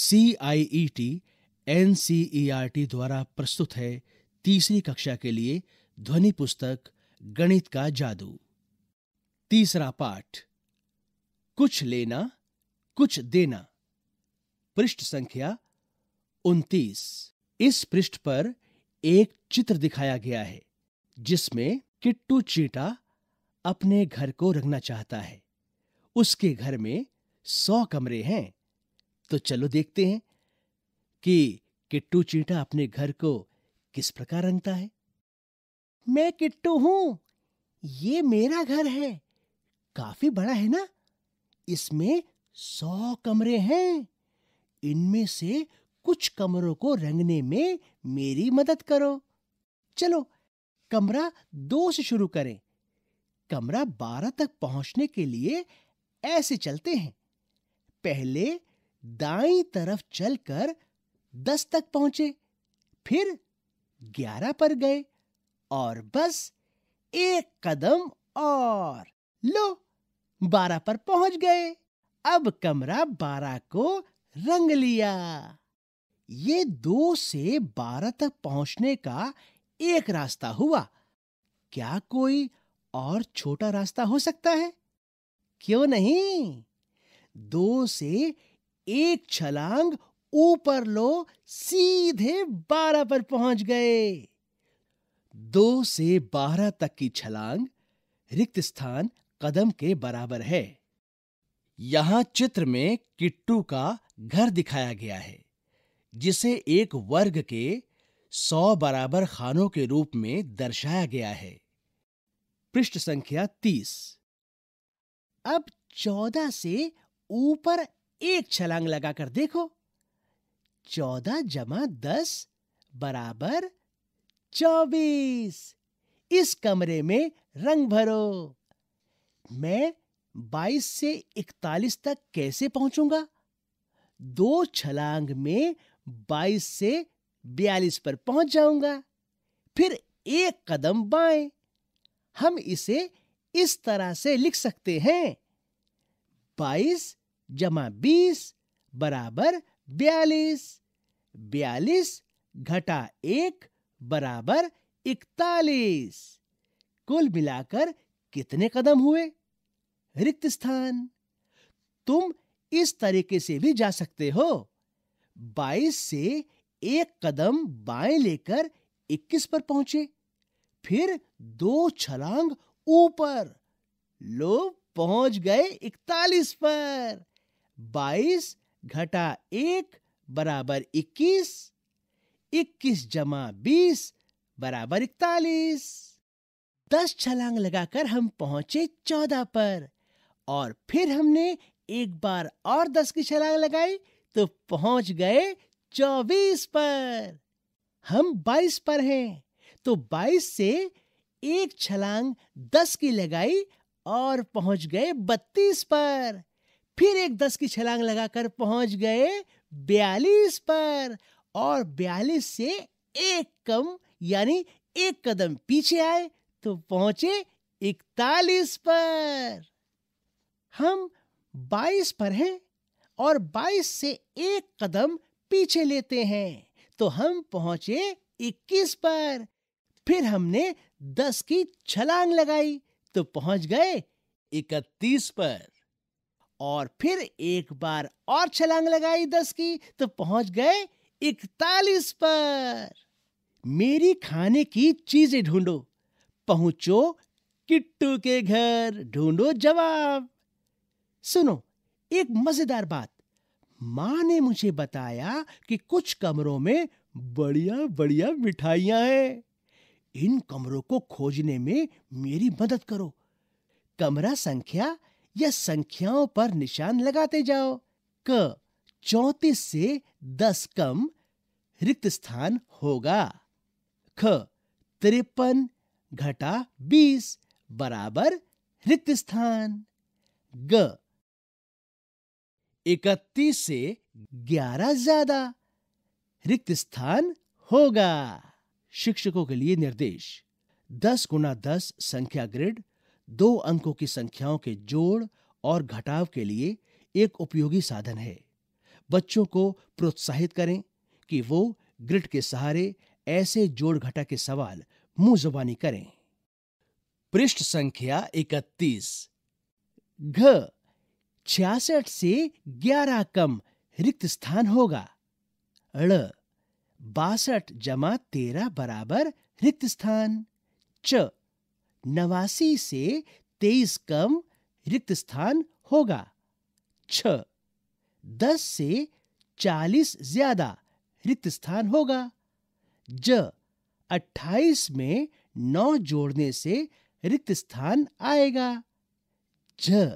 C I E T N C E R T द्वारा प्रस्तुत है तीसरी कक्षा के लिए ध्वनि पुस्तक गणित का जादू तीसरा पाठ कुछ लेना कुछ देना पृष्ठ संख्या उन्तीस इस पृष्ठ पर एक चित्र दिखाया गया है जिसमें किट्टू चीटा अपने घर को रंगना चाहता है उसके घर में सौ कमरे हैं तो चलो देखते हैं कि किट्टू चीटा अपने घर को किस प्रकार रंगता है मैं किट्टू हूं ये मेरा घर है काफी बड़ा है ना इसमें सौ कमरे हैं इनमें से कुछ कमरों को रंगने में मेरी मदद करो चलो कमरा दो से शुरू करें कमरा बारह तक पहुंचने के लिए ऐसे चलते हैं पहले दाई तरफ चलकर दस तक पहुंचे फिर ग्यारह पर गए और बस एक कदम और लो बारह पर पहुंच गए अब कमरा बारह को रंग लिया ये दो से बारह तक पहुंचने का एक रास्ता हुआ क्या कोई और छोटा रास्ता हो सकता है क्यों नहीं दो से एक छलांग ऊपर लो सीधे बारह पर पहुंच गए दो से बारह तक की छलांग रिक्त स्थान कदम के बराबर है यहां चित्र में किट्टू का घर दिखाया गया है जिसे एक वर्ग के सौ बराबर खानों के रूप में दर्शाया गया है पृष्ठ संख्या तीस अब चौदह से ऊपर एक छलांग लगाकर देखो चौदह जमा दस बराबर चौबीस इस कमरे में रंग भरो मैं बाईस से इकतालीस तक कैसे पहुंचूंगा दो छलांग में बाईस से बयालीस पर पहुंच जाऊंगा फिर एक कदम बाएं हम इसे इस तरह से लिख सकते हैं बाईस जमा बीस बराबर बयालीस बयालीस घटा एक बराबर इकतालीस कुल मिलाकर कितने कदम हुए रिक्त स्थान तुम इस तरीके से भी जा सकते हो 22 से एक कदम बाएं लेकर 21 पर पहुंचे फिर दो छलांग ऊपर लोग पहुंच गए 41 पर बाईस घटा एक बराबर इक्कीस इक्कीस जमा बीस बराबर इकतालीस दस छलांग लगाकर हम पहुंचे चौदह पर और फिर हमने एक बार और दस की छलांग लगाई तो पहुंच गए चौबीस पर हम बाईस पर हैं तो बाईस से एक छलांग दस की लगाई और पहुंच गए बत्तीस पर फिर एक दस की छलांग लगाकर पहुंच गए बयालीस पर और बयालीस से एक कम यानी एक कदम पीछे आए तो पहुंचे इकतालीस पर हम बाईस पर हैं और बाईस से एक कदम पीछे लेते हैं तो हम पहुंचे इक्कीस पर फिर हमने दस की छलांग लगाई तो पहुंच गए इकतीस पर और फिर एक बार और छलांग लगाई दस की तो पहुंच गए इकतालीस पर मेरी खाने की चीजें ढूंढो पहुंचो किट्टू के घर ढूंढो जवाब सुनो एक मजेदार बात माँ ने मुझे बताया कि कुछ कमरों में बढ़िया बढ़िया मिठाइया हैं इन कमरों को खोजने में मेरी मदद करो कमरा संख्या या संख्याओं पर निशान लगाते जाओ क चौतीस से दस कम रिक्त स्थान होगा ख तिरपन घटा बीस बराबर रिक्त स्थान ग इकतीस से ग्यारह ज्यादा रिक्त स्थान होगा शिक्षकों के लिए निर्देश दस गुना दस संख्या ग्रिड दो अंकों की संख्याओं के जोड़ और घटाव के लिए एक उपयोगी साधन है बच्चों को प्रोत्साहित करें कि वो ग्रिड के सहारे ऐसे जोड़ घटा के सवाल मुंह जुबानी करें पृष्ठ संख्या 31 घ छियासठ से 11 कम रिक्त स्थान होगा अड़ बासठ जमा तेरह बराबर रिक्त स्थान च नवासी से तेईस कम रिक्त स्थान होगा छ दस से चालीस ज्यादा रिक्त स्थान होगा ज अट्ठाईस में नौ जोड़ने से रिक्त स्थान आएगा ज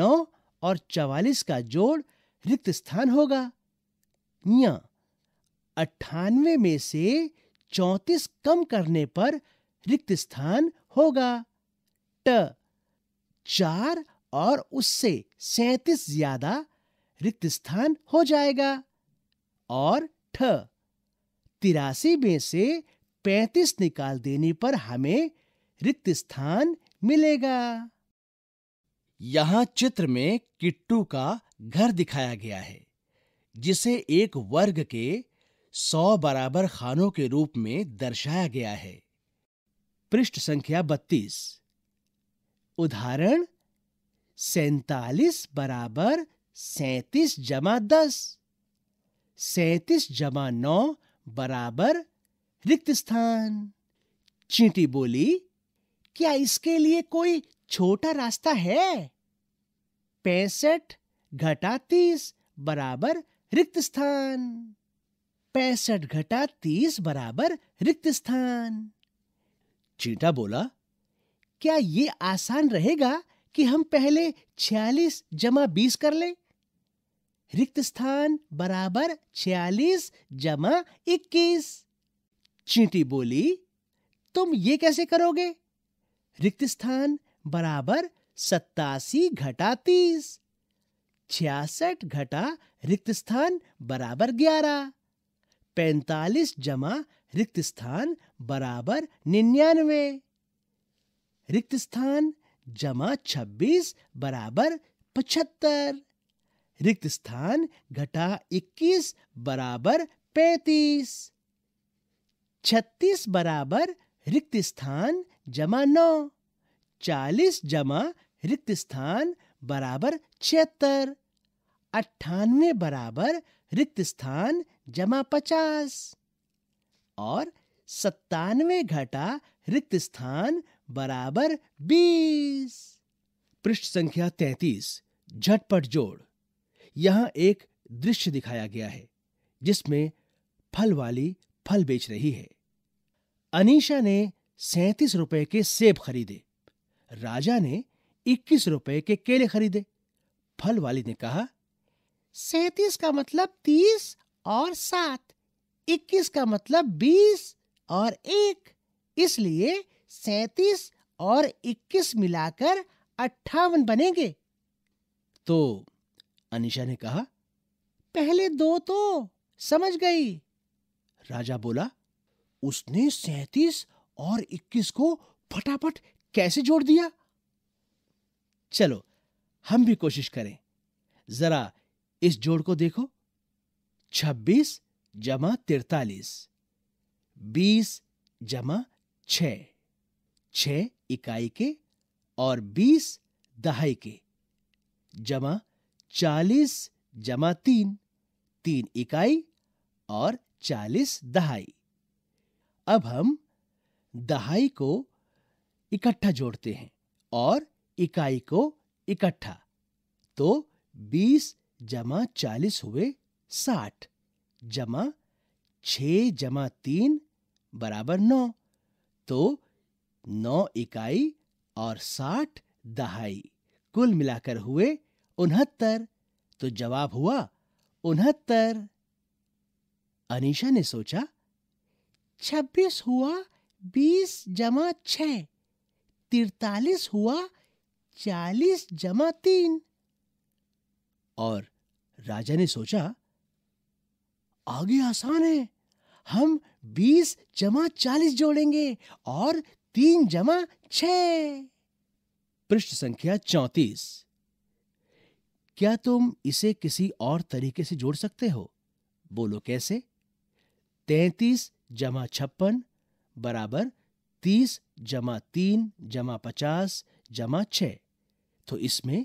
नौ और चवालीस का जोड़ रिक्त स्थान होगा अट्ठानवे में से चौतीस कम करने पर रिक्त स्थान होगा ट चार और उससे सैतीस ज्यादा रिक्त स्थान हो जाएगा और ठ तिरासी में से पैंतीस निकाल देने पर हमें रिक्त स्थान मिलेगा यहां चित्र में किट्टू का घर दिखाया गया है जिसे एक वर्ग के सौ बराबर खानों के रूप में दर्शाया गया है पृष्ठ संख्या बत्तीस उदाहरण सैतालीस बराबर सैतीस जमा दस सैतीस जमा नौ बराबर रिक्त स्थान चींटी बोली क्या इसके लिए कोई छोटा रास्ता है पैंसठ घटा तीस बराबर रिक्त स्थान पैंसठ घटा तीस बराबर रिक्त स्थान चीटा बोला क्या ये आसान रहेगा कि हम पहले छियालीस जमा बीस कर ले रिक्त स्थान बराबर छियालीस जमा इक्कीस चींटी बोली तुम ये कैसे करोगे रिक्त स्थान बराबर सत्तासी घटा तीस छियासठ घटा रिक्त स्थान बराबर ग्यारह पैंतालीस जमा रिक्त स्थान बराबर निन्यानवे रिक्त स्थान जमा छब्बीस बराबर पचहत्तर रिक्त स्थान घटा इक्कीस बराबर पैतीस छत्तीस बराबर रिक्त स्थान जमा नौ चालीस जमा रिक्त स्थान बराबर छिहत्तर अट्ठानवे बराबर रिक्त स्थान जमा पचास और सत्तानवे घटा रिक्त स्थान बराबर बीस पृष्ठ संख्या तैतीस झटपट जोड़ यहां एक दृश्य दिखाया गया है जिसमें फल वाली फल बेच रही है अनीशा ने सैतीस रुपए के सेब खरीदे राजा ने इक्कीस रुपए के केले खरीदे फल वाली ने कहा सैतीस का मतलब तीस और सात इक्कीस का मतलब बीस और एक इसलिए सैतीस और इक्कीस मिलाकर अट्ठावन बनेंगे तो अनिशा ने कहा पहले दो तो समझ गई राजा बोला उसने सैतीस और इक्कीस को फटाफट कैसे जोड़ दिया चलो हम भी कोशिश करें जरा इस जोड़ को देखो छब्बीस जमा तिरतालीस बीस जमा छ छ इकाई के और बीस दहाई के जमा चालीस जमा तीन तीन इकाई और चालीस दहाई अब हम दहाई को इकट्ठा जोड़ते हैं और इकाई को इकट्ठा तो बीस जमा चालीस हुए साठ जमा छ जमा तीन बराबर नौ तो नौ इकाई और साठ दहाई कुल मिलाकर हुए उनहत्तर तो जवाब हुआ उनहत्तर अनीशा ने सोचा छब्बीस हुआ बीस जमा छ तिरतालीस हुआ चालीस जमा तीन और राजा ने सोचा आगे आसान है हम बीस जमा चालीस जोड़ेंगे और तीन जमा छ पृष्ठ संख्या चौतीस क्या तुम इसे किसी और तरीके से जोड़ सकते हो बोलो कैसे तैतीस जमा छप्पन बराबर तीस जमा तीन जमा पचास जमा छ तो इसमें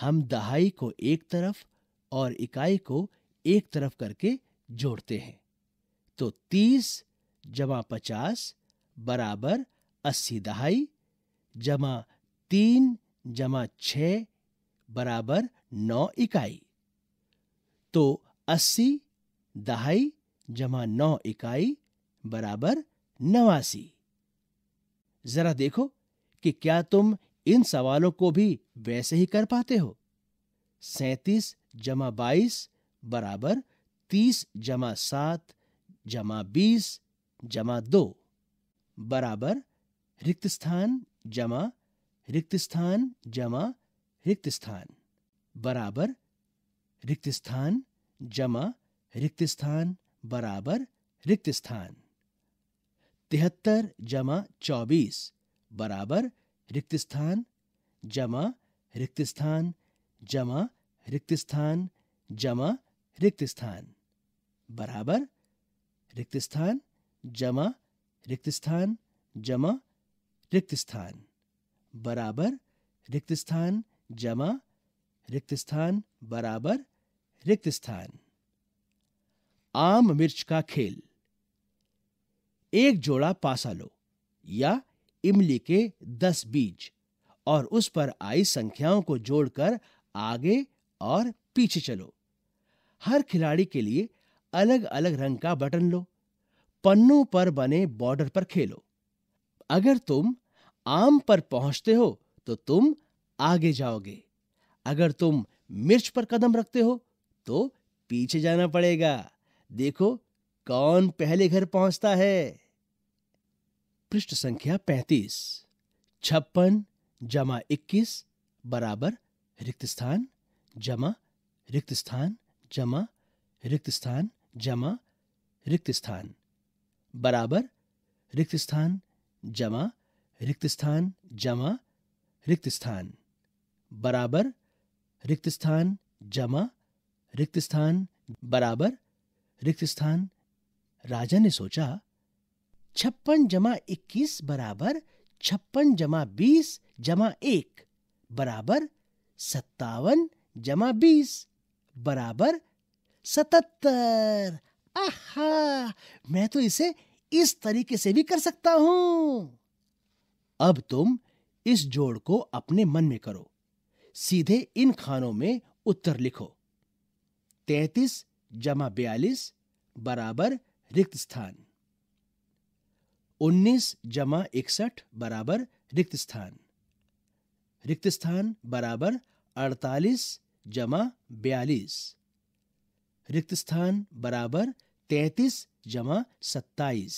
हम दहाई को एक तरफ और इकाई को एक तरफ करके जोड़ते हैं तो तीस जमा पचास बराबर अस्सी दहाई जमा तीन जमा छ बराबर नौ इकाई तो अस्सी दहाई जमा नौ इकाई बराबर नवासी जरा देखो कि क्या तुम इन सवालों को भी वैसे ही कर पाते हो सैतीस जमा बाईस बराबर तीस जमा सात जमा बीस जमा दो बराबर रिक्त स्थान जमा रिक्त स्थान जमा रिक्त स्थान बराबर रिक्त स्थान जमा रिक्त स्थान बराबर रिक्त स्थान तिहत्तर जमा चौबीस बराबर रिक्त स्थान जमा रिक्त स्थान जमा रिक्त स्थान जमा रिक्त स्थान बराबर रिक्त स्थान जमा रिक्त स्थान जमा रिक्त स्थान बराबर रिक्त स्थान जमा रिक्त स्थान बराबर रिक्त स्थान आम मिर्च का खेल एक जोड़ा पासा लो या इमली के दस बीज और उस पर आई संख्याओं को जोड़कर आगे और पीछे चलो हर खिलाड़ी के लिए अलग अलग रंग का बटन लो पन्नों पर बने बॉर्डर पर खेलो अगर तुम आम पर पहुंचते हो तो तुम आगे जाओगे अगर तुम मिर्च पर कदम रखते हो तो पीछे जाना पड़ेगा देखो कौन पहले घर पहुंचता है पृष्ठ संख्या पैंतीस छप्पन जमा इक्कीस बराबर रिक्त स्थान जमा रिक्त स्थान जमा रिक्त स्थान जमा रिक्त स्थान बराबर रिक्त स्थान जमा रिक्त स्थान जमा रिक्त स्थान बराबर रिक्त स्थान जमा रिक्त स्थान बराबर रिक्त स्थान राजा ने सोचा छप्पन जमा इक्कीस बराबर छप्पन जमा बीस जमा एक बराबर सत्तावन जमा बीस बराबर सतहत्तर आहा मैं तो इसे इस तरीके से भी कर सकता हूं अब तुम इस जोड़ को अपने मन में करो सीधे इन खानों में उत्तर लिखो तैतीस जमा बयालीस बराबर रिक्त स्थान उन्नीस जमा इकसठ बराबर रिक्त स्थान रिक्त स्थान बराबर अड़तालीस जमा बयालीस रिक्त स्थान बराबर तैतीस जमा सत्ताईस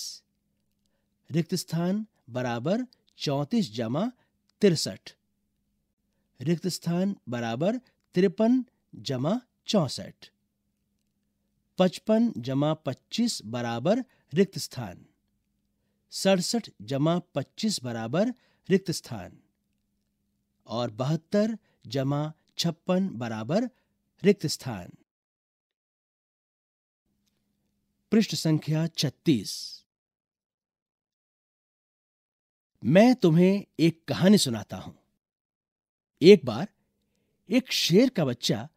रिक्त स्थान बराबर चौंतीस जमा तिरसठ रिक्त स्थान बराबर तिरपन जमा चौसठ पचपन जमा पच्चीस बराबर रिक्त स्थान सड़सठ जमा पच्चीस बराबर रिक्त स्थान और बहत्तर जमा छप्पन बराबर रिक्त स्थान पृष्ठ संख्या छत्तीस मैं तुम्हें एक कहानी सुनाता हूं एक बार एक शेर का बच्चा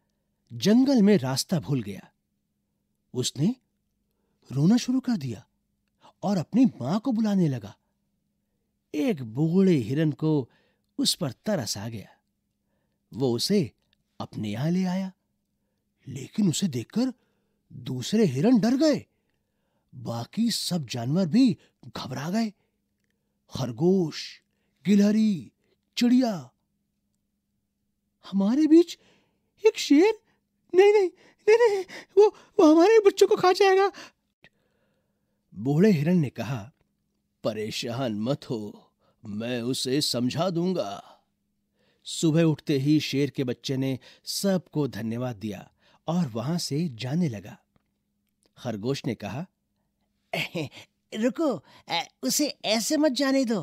जंगल में रास्ता भूल गया उसने रोना शुरू कर दिया और अपनी मां को बुलाने लगा एक बूढ़े हिरन को उस पर तरस आ गया वो उसे अपने यहां ले आया लेकिन उसे देखकर दूसरे हिरण डर गए बाकी सब जानवर भी घबरा गए खरगोश गिलहरी चिड़िया हमारे बीच एक शेर नहीं नहीं नहीं नहीं वो वो हमारे बच्चों को खा जाएगा बूढ़े हिरण ने कहा परेशान मत हो मैं उसे समझा दूंगा सुबह उठते ही शेर के बच्चे ने सबको धन्यवाद दिया और वहां से जाने लगा खरगोश ने कहा रुको उसे ऐसे मत जाने दो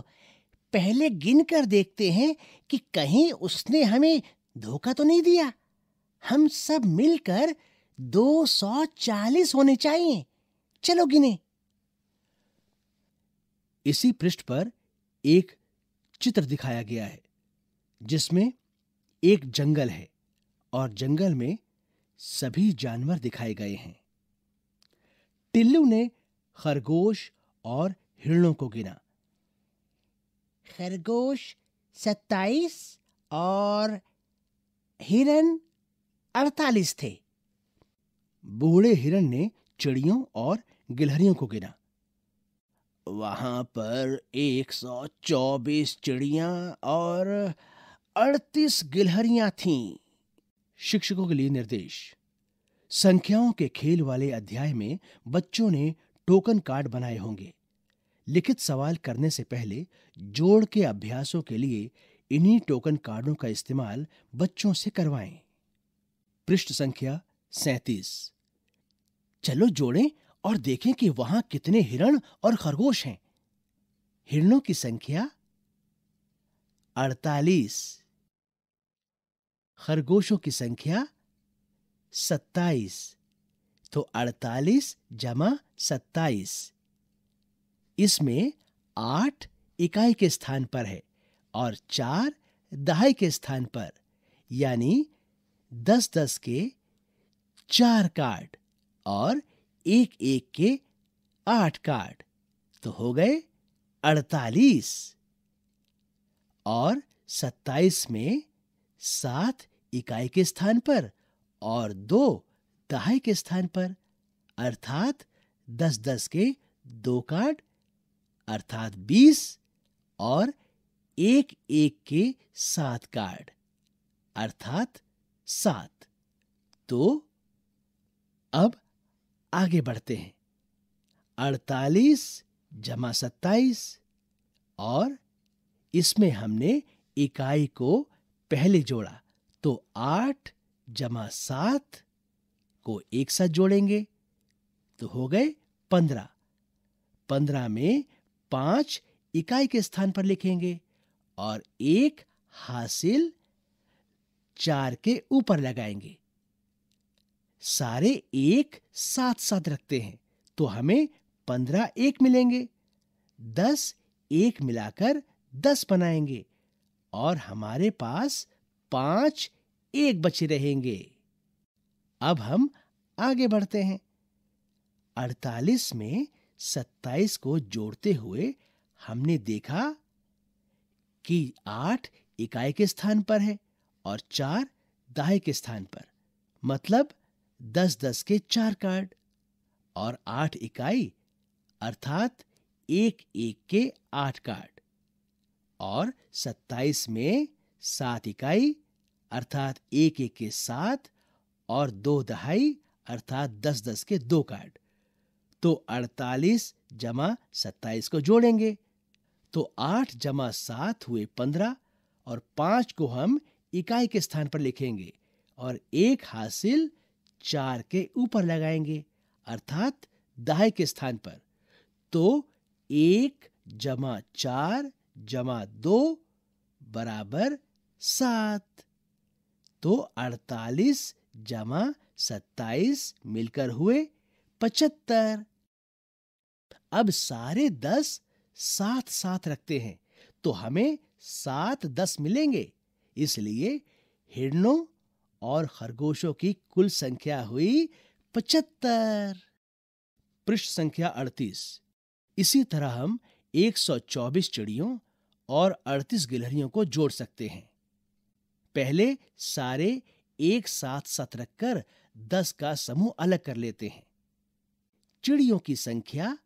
पहले गिन कर देखते हैं कि कहीं उसने हमें धोखा तो नहीं दिया हम सब मिलकर 240 होने चाहिए चलो गिने इसी पृष्ठ पर एक चित्र दिखाया गया है जिसमें एक जंगल है और जंगल में सभी जानवर दिखाए गए हैं टिल्लू ने खरगोश और हिरणों को गिना खरगोश सत्ताईस और हिरन अड़तालीस थे बूढ़े हिरण ने चिड़ियों और गिलहरियों को गिना वहां पर एक सौ चौबीस चिड़िया और अड़तीस गिलहरियां थीं शिक्षकों के लिए निर्देश संख्याओं के खेल वाले अध्याय में बच्चों ने टोकन कार्ड बनाए होंगे लिखित सवाल करने से पहले जोड़ के अभ्यासों के लिए इन्हीं टोकन कार्डों का इस्तेमाल बच्चों से करवाएं पृष्ठ संख्या सैतीस चलो जोड़ें और देखें कि वहां कितने हिरण और खरगोश हैं हिरणों की संख्या अड़तालीस खरगोशों की संख्या सत्ताईस तो अड़तालीस जमा सत्ताईस इसमें आठ इकाई के स्थान पर है और चार दहाई के स्थान पर यानी दस दस के चार कार्ड और एक एक के आठ कार्ड तो हो गए अड़तालीस और सत्ताईस में सात इकाई के स्थान पर और दो दहाई के स्थान पर अर्थात दस दस के दो कार्ड अर्थात बीस और एक एक के सात कार्ड अर्थात सात तो अब आगे बढ़ते हैं अड़तालीस जमा सत्ताईस और इसमें हमने इकाई को पहले जोड़ा तो आठ जमा सात को एक साथ जोड़ेंगे तो हो गए पंद्रह पंद्रह में पांच इकाई के स्थान पर लिखेंगे और एक हासिल चार के ऊपर लगाएंगे सारे एक साथ साथ रखते हैं तो हमें पंद्रह एक मिलेंगे दस एक मिलाकर दस बनाएंगे और हमारे पास पांच एक बचे रहेंगे अब हम आगे बढ़ते हैं अड़तालीस में सत्ताईस को जोड़ते हुए हमने देखा कि आठ इकाई के स्थान पर है और चार दाहे के स्थान पर मतलब दस दस के चार कार्ड और आठ इकाई अर्थात एक एक के आठ कार्ड और 27 में सात इकाई अर्थात एक एक के सात और दो दहाई अर्थात दस दस के दो कार्ड तो 48 जमा 27 को जोड़ेंगे तो 8 जमा सात हुए 15 और 5 को हम इकाई के स्थान पर लिखेंगे और एक हासिल चार के ऊपर लगाएंगे अर्थात दहाई के स्थान पर तो एक जमा चार जमा दो बराबर सात तो अड़तालीस जमा सत्ताईस मिलकर हुए पचहत्तर अब सारे दस साथ साथ रखते हैं तो हमें सात दस मिलेंगे इसलिए हिरणों और खरगोशों की कुल संख्या हुई पचहत्तर पृष्ठ संख्या अड़तीस इसी तरह हम 124 चिड़ियों और 38 गिलहरियों को जोड़ सकते हैं पहले सारे एक साथ सत रखकर दस का समूह अलग कर लेते हैं चिड़ियों की संख्या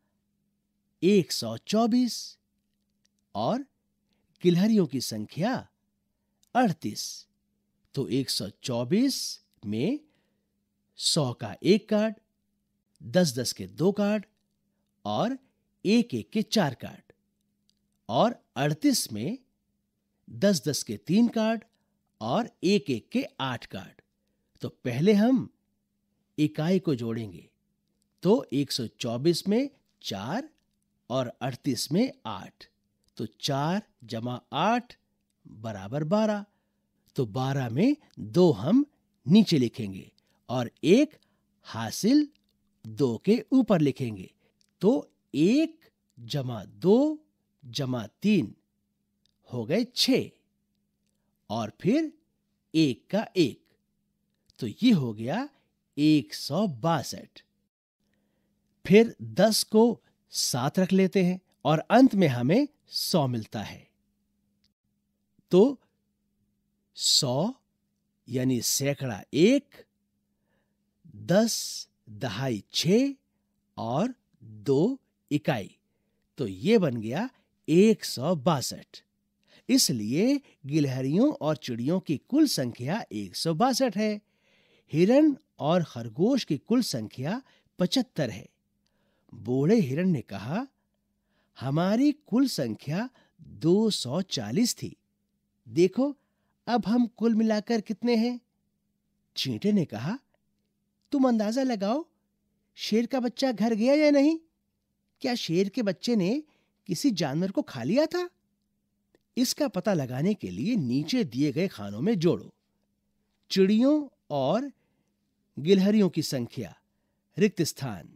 124 और गिलहरियों की संख्या 38 तो 124 में 100 का एक कार्ड 10 10 के दो कार्ड और एक एक के चार कार्ड और 38 में 10 10 के तीन कार्ड और एक एक के आठ कार्ड तो पहले हम इकाई को जोड़ेंगे तो 124 में चार और 38 में आठ तो चार जमा आठ बराबर बारह तो बारह में दो हम नीचे लिखेंगे और एक हासिल दो के ऊपर लिखेंगे तो एक जमा दो जमा तीन हो गए छ और फिर एक का एक तो ये हो गया एक सौ बासठ फिर दस को सात रख लेते हैं और अंत में हमें सौ मिलता है तो सौ यानी सैकड़ा एक दस दहाई छ और दो इकाई तो ये बन गया एक सौ बासठ इसलिए गिलहरियों और चिड़ियों की कुल संख्या एक सौ बासठ है हिरण और खरगोश की कुल संख्या पचहत्तर है बूढ़े हिरण ने कहा हमारी कुल संख्या चालीस थी देखो अब हम कुल मिलाकर कितने हैं चींटे ने कहा तुम अंदाजा लगाओ शेर का बच्चा घर गया या नहीं क्या शेर के बच्चे ने किसी जानवर को खा लिया था इसका पता लगाने के लिए नीचे दिए गए खानों में जोड़ो चिड़ियों और गिलहरियों की संख्या रिक्त स्थान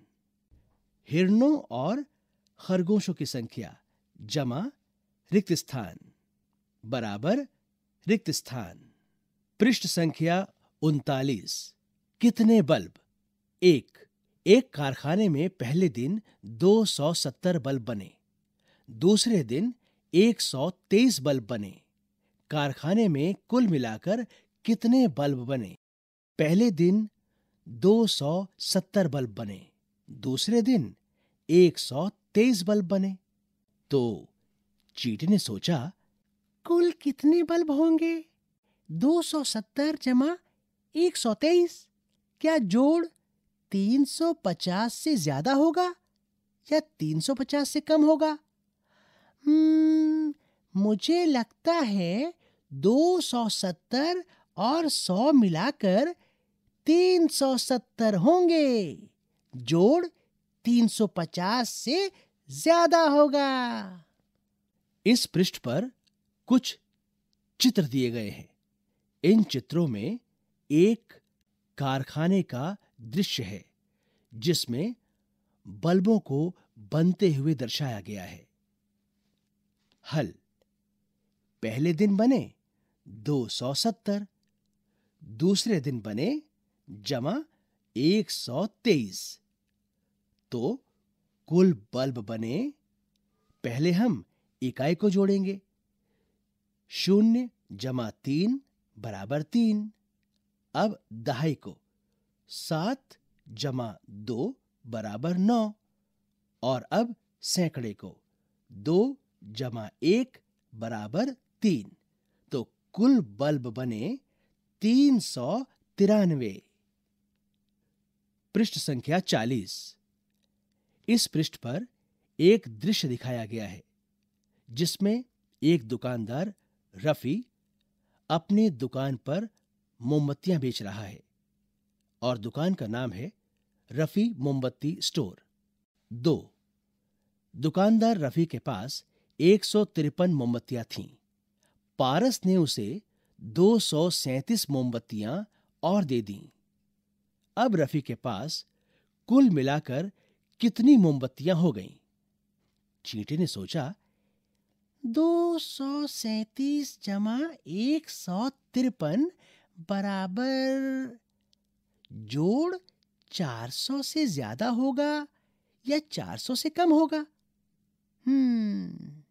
हिरणों और खरगोशों की संख्या जमा रिक्त स्थान बराबर रिक्त स्थान पृष्ठ संख्या उनतालीस कितने बल्ब एक एक कारखाने में पहले दिन 270 बल्ब बने दूसरे दिन 123 बल्ब बने कारखाने में कुल मिलाकर कितने बल्ब बने पहले दिन 270 बल्ब बने दूसरे दिन 123 बल्ब बने तो चीटी ने सोचा कुल कितने बल्ब होंगे 270 जमा 123 क्या जोड़ 350 से ज्यादा होगा या 350 से कम होगा हम्म, मुझे लगता है दो सौ सत्तर और सौ मिलाकर तीन सौ सत्तर होंगे जोड़ तीन पचास से ज्यादा होगा इस पृष्ठ पर कुछ चित्र दिए गए हैं इन चित्रों में एक कारखाने का दृश्य है जिसमें बल्बों को बनते हुए दर्शाया गया है हल पहले दिन बने 270, दूसरे दिन बने जमा 123। तो कुल बल्ब बने पहले हम इकाई को जोड़ेंगे शून्य जमा तीन बराबर तीन अब दहाई को सात जमा दो बराबर नौ और अब सैकड़े को दो जमा एक बराबर तीन तो कुल बल्ब बने तीन सौ तिरानवे पृष्ठ संख्या चालीस इस पृष्ठ पर एक दृश्य दिखाया गया है जिसमें एक दुकानदार रफी अपनी दुकान पर मोमबत्तियां बेच रहा है और दुकान का नाम है रफी मोमबत्ती स्टोर दो दुकानदार रफी के पास एक सौ तिरपन मोमबत्तियां थीं पारस ने उसे दो सौ सैंतीस मोमबत्तियां और दे दी अब रफी के पास कुल मिलाकर कितनी मोमबत्तियां हो गईं? चींटे ने सोचा दो सौ सैतीस जमा एक सौ तिरपन बराबर जोड़ चार सौ से ज्यादा होगा या चार सौ से कम होगा हम्म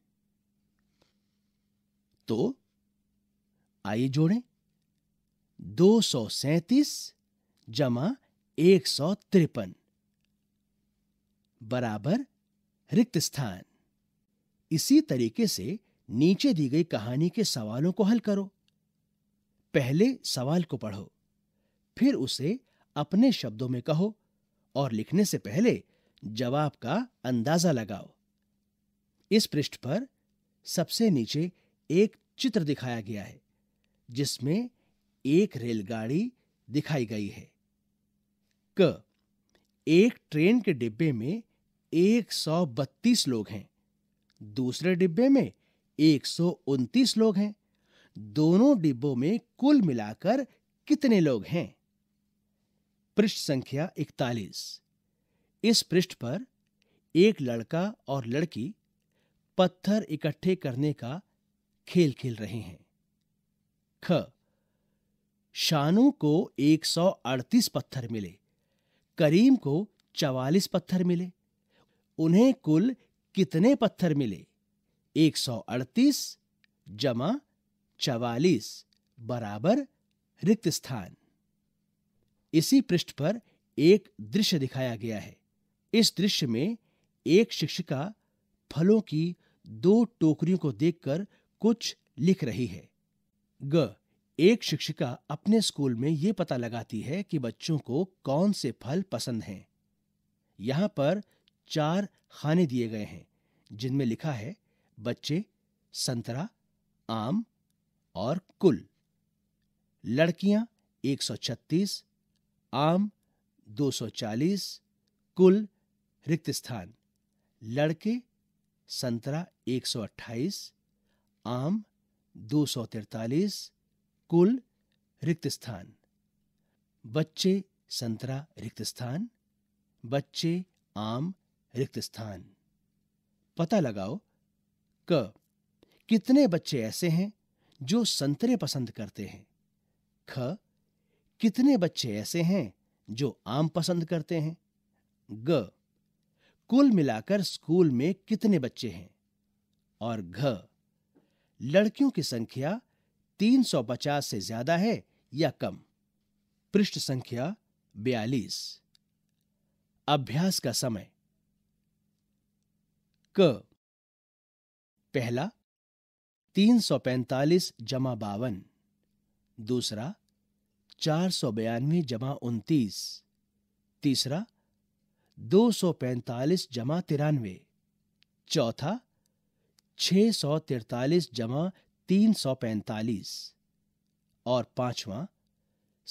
तो आइए जोड़ें दो सौ सैतीस जमा एक सौ तिरपन बराबर रिक्त स्थान इसी तरीके से नीचे दी गई कहानी के सवालों को हल करो पहले सवाल को पढ़ो फिर उसे अपने शब्दों में कहो और लिखने से पहले जवाब का अंदाजा लगाओ इस पृष्ठ पर सबसे नीचे एक चित्र दिखाया गया है जिसमें एक रेलगाड़ी दिखाई गई है क एक ट्रेन के डिब्बे में 132 लोग हैं दूसरे डिब्बे में 129 लोग हैं दोनों डिब्बों में कुल मिलाकर कितने लोग हैं पृष्ठ संख्या 41 इस पृष्ठ पर एक लड़का और लड़की पत्थर इकट्ठे करने का खेल खेल रहे हैं ख शानू को 138 पत्थर मिले करीम को 44 पत्थर मिले उन्हें कुल कितने पत्थर मिले 138 जमा 44 बराबर रिक्त स्थान इसी पृष्ठ पर एक दृश्य दिखाया गया है इस दृश्य में एक शिक्षिका फलों की दो टोकरियों को देखकर कुछ लिख रही है ग एक शिक्षिका अपने स्कूल में यह पता लगाती है कि बच्चों को कौन से फल पसंद हैं यहां पर चार खाने दिए गए हैं जिनमें लिखा है बच्चे संतरा आम और कुल लड़कियां 136 आम 240 कुल रिक्त स्थान लड़के संतरा 128 आम दो सौ तिरतालीस कुल रिक्त स्थान बच्चे संतरा रिक्त स्थान बच्चे आम रिक्त स्थान पता लगाओ क कितने बच्चे ऐसे हैं जो संतरे पसंद करते हैं ख कितने बच्चे ऐसे हैं जो आम पसंद करते हैं ग कुल मिलाकर स्कूल में कितने बच्चे हैं और घ लड़कियों की संख्या 350 से ज्यादा है या कम पृष्ठ संख्या 42 अभ्यास का समय क पहला 345 जमा बावन दूसरा 492 जमा उनतीस तीसरा 245 जमा तिरानवे चौथा छह सौ तिरतालीस जमा तीन सौ पैंतालीस और पांचवा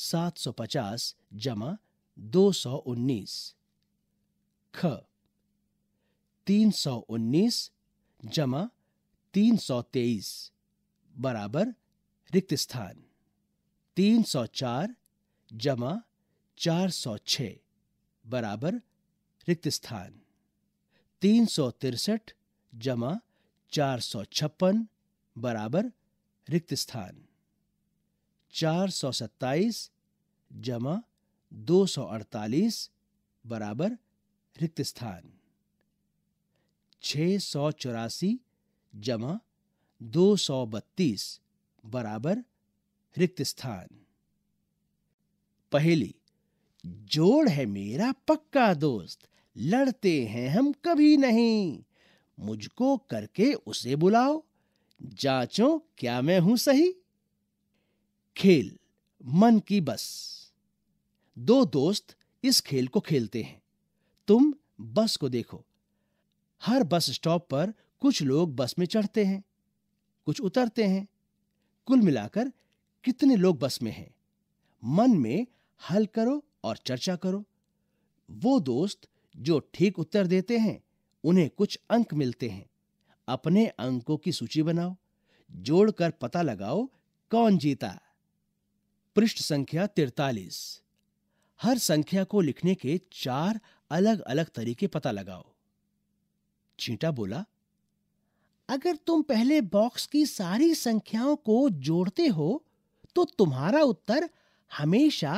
सात सौ पचास जमा दो सौ उन्नीस ख तीन सौ उन्नीस जमा तीन सौ तेईस बराबर रिक्त स्थान तीन सौ चार जमा चार सौ छ बराबर रिक्त स्थान तीन सौ तिरसठ जमा चार सौ छप्पन बराबर रिक्त स्थान चार सौ सत्ताईस जमा दो सौ अड़तालीस बराबर रिक्त स्थान छः सौ चौरासी जमा दो सौ बत्तीस बराबर रिक्त स्थान पहली जोड़ है मेरा पक्का दोस्त लड़ते हैं हम कभी नहीं मुझको करके उसे बुलाओ जांचो क्या मैं हूं सही खेल मन की बस दो दोस्त इस खेल को खेलते हैं तुम बस को देखो हर बस स्टॉप पर कुछ लोग बस में चढ़ते हैं कुछ उतरते हैं कुल मिलाकर कितने लोग बस में हैं मन में हल करो और चर्चा करो वो दोस्त जो ठीक उत्तर देते हैं उन्हें कुछ अंक मिलते हैं अपने अंकों की सूची बनाओ जोड़कर पता लगाओ कौन जीता पृष्ठ संख्या तिरतालीस हर संख्या को लिखने के चार अलग अलग तरीके पता लगाओ चींटा बोला अगर तुम पहले बॉक्स की सारी संख्याओं को जोड़ते हो तो तुम्हारा उत्तर हमेशा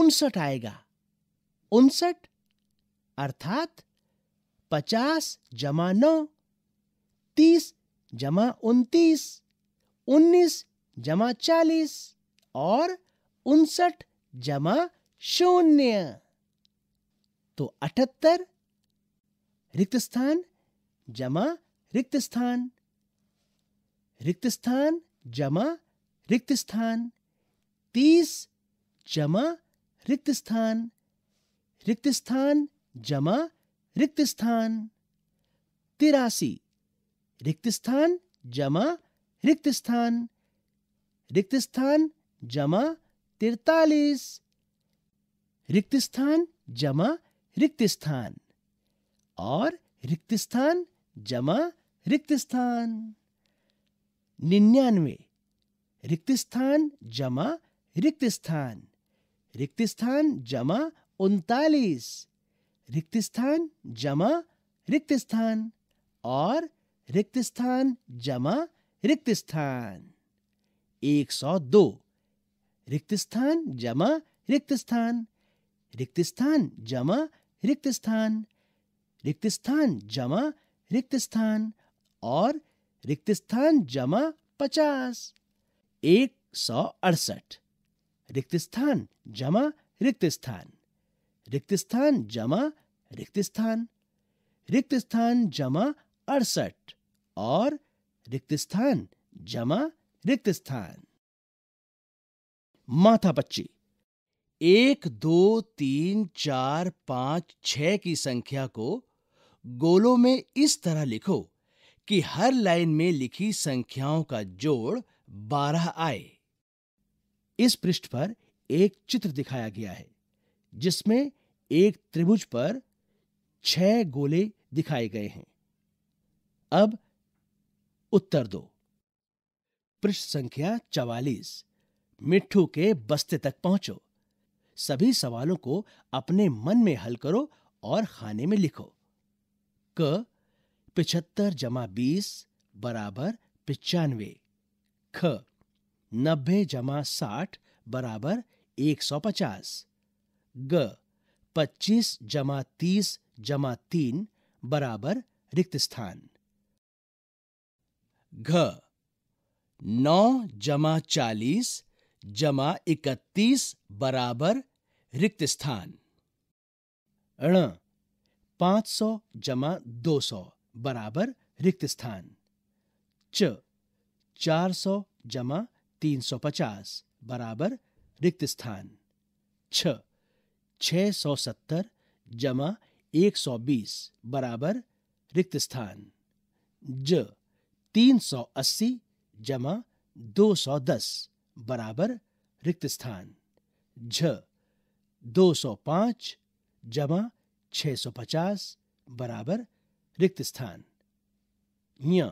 उनसठ आएगा उनसठ अर्थात पचास जमा नौ तीस जमा उनतीस उन्नीस जमा चालीस और उनसठ जमा शून्य तो अठहत्तर रिक्त स्थान जमा रिक्त स्थान रिक्त स्थान जमा रिक्त स्थान तीस जमा रिक्त स्थान रिक्त स्थान जमा रिक्त स्थान तिरासी रिक्त स्थान जमा रिक्त स्थान रिक्त स्थान जमा तिरतालीस रिक्त स्थान जमा रिक्त स्थान और रिक्त स्थान जमा रिक्त स्थान निन्यानवे रिक्त स्थान जमा रिक्त स्थान रिक्त स्थान जमा उनतालीस रिक्त स्थान जमा रिक्त स्थान और रिक्त स्थान जमा रिक्त स्थान 102 रिक्त स्थान जमा रिक्त स्थान रिक्त स्थान जमा रिक्त स्थान रिक्त स्थान जमा रिक्त स्थान और रिक्त स्थान जमा पचास एक सौ अड़सठ रिक्त स्थान जमा रिक्त स्थान रिक्त स्थान जमा रिक्त स्थान रिक्त स्थान जमा अड़सठ और रिक्त स्थान जमा रिक्त स्थान माथा पच्ची एक दो तीन चार पांच छ की संख्या को गोलों में इस तरह लिखो कि हर लाइन में लिखी संख्याओं का जोड़ बारह आए इस पृष्ठ पर एक चित्र दिखाया गया है जिसमें एक त्रिभुज पर छह गोले दिखाए गए हैं अब उत्तर दो पृष्ठ संख्या चवालीस मिट्टू के बस्ते तक पहुंचो सभी सवालों को अपने मन में हल करो और खाने में लिखो क पिछहत्तर जमा बीस बराबर पिचानवे ख नब्बे जमा साठ बराबर एक सौ पचास ग पच्चीस जमा तीस जमा तीन बराबर रिक्त स्थान घ नौ जमा चालीस जमा इकतीस बराबर रिक्त स्थान ण पांच सौ जमा दो सौ बराबर रिक्त स्थान च चार सौ जमा तीन सौ पचास बराबर रिक्त स्थान छ छः सौ सत्तर जमा 120 बराबर रिक्त स्थान ज 380 जमा 210 बराबर रिक्त स्थान झ 205 जमा 650 बराबर रिक्त स्थान य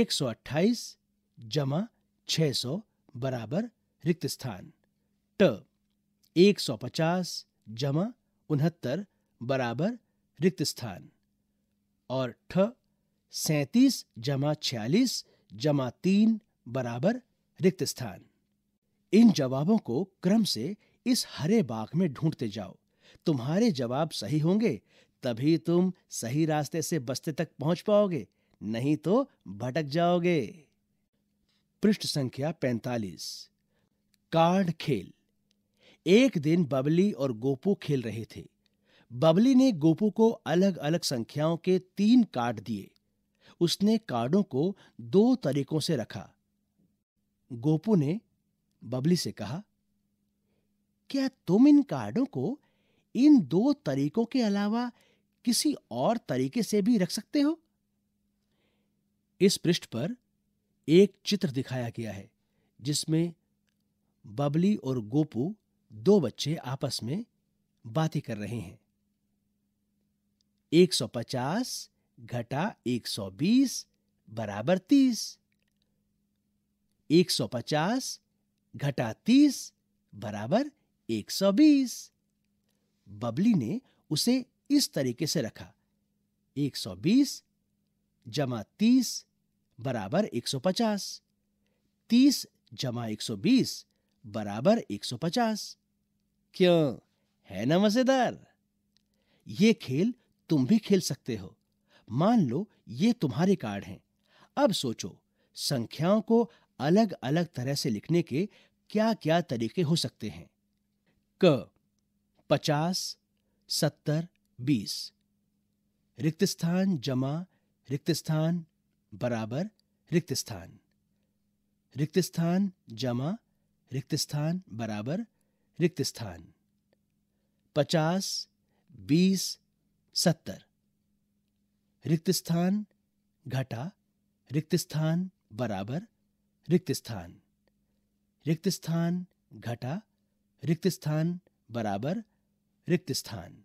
128 जमा 600 बराबर रिक्त स्थान ट 150 जमा उनहत्तर बराबर रिक्त स्थान और ठ सैतीस जमा छियालीस जमा तीन बराबर रिक्त स्थान इन जवाबों को क्रम से इस हरे बाग में ढूंढते जाओ तुम्हारे जवाब सही होंगे तभी तुम सही रास्ते से बस्ते तक पहुंच पाओगे नहीं तो भटक जाओगे पृष्ठ संख्या 45 कार्ड खेल एक दिन बबली और गोपू खेल रहे थे बबली ने गोपू को अलग अलग संख्याओं के तीन कार्ड दिए उसने कार्डों को दो तरीकों से रखा गोपू ने बबली से कहा क्या तुम इन कार्डों को इन दो तरीकों के अलावा किसी और तरीके से भी रख सकते हो इस पृष्ठ पर एक चित्र दिखाया गया है जिसमें बबली और गोपू दो बच्चे आपस में बातें कर रहे हैं 150 घटा 120 बराबर 30 150 घटा 30 बराबर 120 बबली ने उसे इस तरीके से रखा 120 जमा 30 बराबर 150 30 जमा 120 बराबर 150 क्यों है ना मजेदार ये खेल तुम भी खेल सकते हो मान लो ये तुम्हारे कार्ड हैं अब सोचो संख्याओं को अलग अलग तरह से लिखने के क्या क्या तरीके हो सकते हैं क पचास सत्तर बीस रिक्त स्थान जमा रिक्त स्थान बराबर रिक्त स्थान रिक्त स्थान जमा रिक्त स्थान बराबर रिक्त स्थान पचास बीस सत्तर रिक्त स्थान घटा रिक्त स्थान बराबर रिक्त स्थान रिक्त स्थान घटा रिक्त स्थान बराबर रिक्त स्थान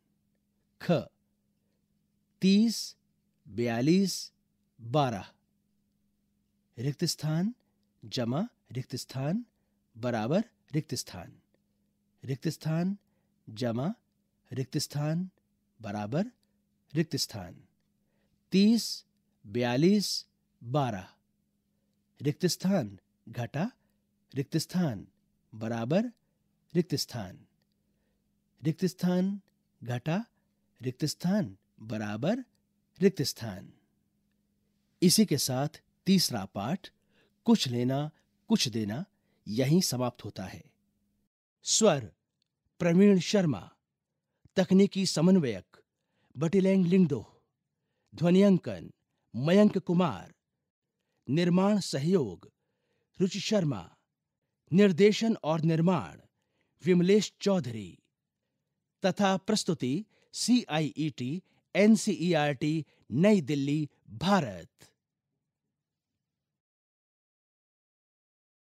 ख तीस बयालीस बारह रिक्त स्थान जमा रिक्त स्थान बराबर रिक्त स्थान रिक्त स्थान जमा रिक्त स्थान बराबर रिक्त स्थान तीस बयालीस बारह रिक्त स्थान घटा रिक्त स्थान बराबर रिक्त स्थान रिक्त स्थान घटा रिक्त स्थान बराबर रिक्त स्थान इसी के साथ तीसरा पाठ कुछ लेना कुछ देना यहीं समाप्त होता है स्वर प्रवीण शर्मा तकनीकी समन्वयक बटिलैंग लिंगदो ध्वनियांकन मयंक कुमार निर्माण सहयोग रुचि शर्मा निर्देशन और निर्माण विमलेश चौधरी तथा प्रस्तुति C I E T N C E R T Nai Delhi Bharat